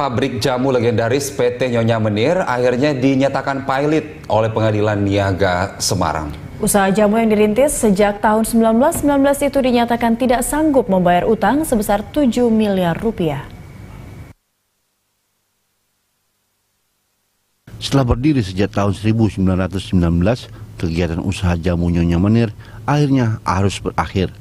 Pabrik jamu legendaris PT Nyonya Menir akhirnya dinyatakan pilot oleh Pengadilan Niaga Semarang. Usaha jamu yang dirintis sejak tahun 1919 itu dinyatakan tidak sanggup membayar utang sebesar 7 miliar rupiah. Setelah berdiri sejak tahun 1919, kegiatan usaha jamu Nyonya Menir akhirnya harus berakhir.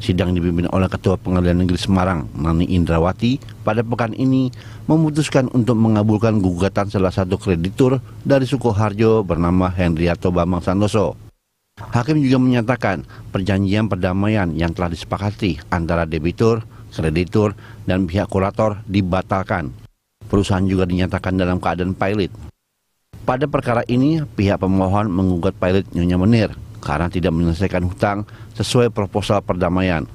Sidang dipimpin oleh Ketua Pengadilan Negeri Semarang, Nani Indrawati, pada pekan ini memutuskan untuk mengabulkan gugatan salah satu kreditur dari Sukoharjo bernama Hendriato Bambang Santoso. Hakim juga menyatakan perjanjian perdamaian yang telah disepakati antara debitur, kreditur, dan pihak kurator dibatalkan. Perusahaan juga dinyatakan dalam keadaan pilot. Pada perkara ini, pihak pemohon menggugat pilot Nyonya Menir karena tidak menyelesaikan hutang sesuai proposal perdamaian.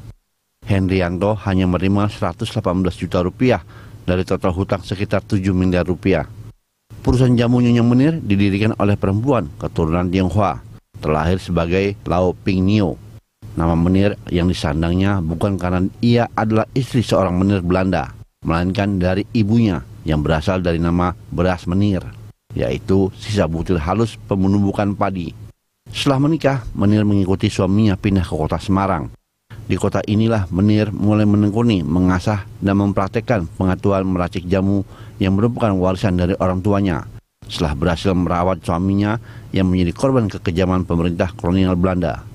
Henry Hendrianto hanya menerima 118 juta rupiah dari total hutang sekitar 7 miliar rupiah. Perusahaan jamu Nyonya menir didirikan oleh perempuan keturunan Tionghoa, terlahir sebagai Lao Ping Nio. Nama menir yang disandangnya bukan karena ia adalah istri seorang menir Belanda, melainkan dari ibunya yang berasal dari nama beras menir, yaitu sisa butir halus pemenumbukan padi setelah menikah, Menir mengikuti suaminya pindah ke kota Semarang. Di kota inilah Menir mulai menekuni, mengasah, dan mempraktekkan pengatuan meracik jamu yang merupakan warisan dari orang tuanya. Setelah berhasil merawat suaminya yang menjadi korban kekejaman pemerintah kolonial Belanda.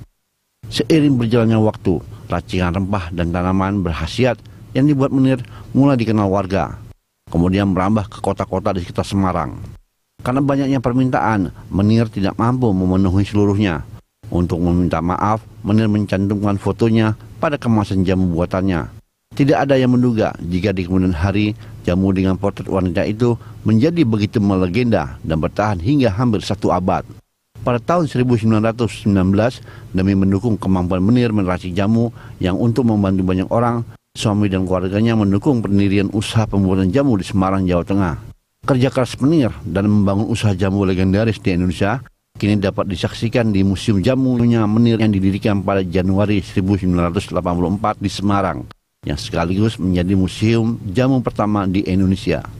Seiring berjalannya waktu, racikan rempah dan tanaman berhasiat yang dibuat Menir mulai dikenal warga. Kemudian merambah ke kota-kota di sekitar Semarang. Karena banyaknya permintaan, Menir tidak mampu memenuhi seluruhnya. Untuk meminta maaf, Menir mencantumkan fotonya pada kemasan jamu buatannya. Tidak ada yang menduga jika di kemudian hari jamu dengan potret wanita itu menjadi begitu melegenda dan bertahan hingga hampir satu abad. Pada tahun 1919, demi mendukung kemampuan Menir meracik jamu yang untuk membantu banyak orang, suami dan keluarganya mendukung pendirian usaha pembuatan jamu di Semarang, Jawa Tengah. Kerja keras penir dan membangun usaha jamu legendaris di Indonesia kini dapat disaksikan di Museum Jamunya Menir yang didirikan pada Januari 1984 di Semarang, yang sekaligus menjadi museum jamu pertama di Indonesia.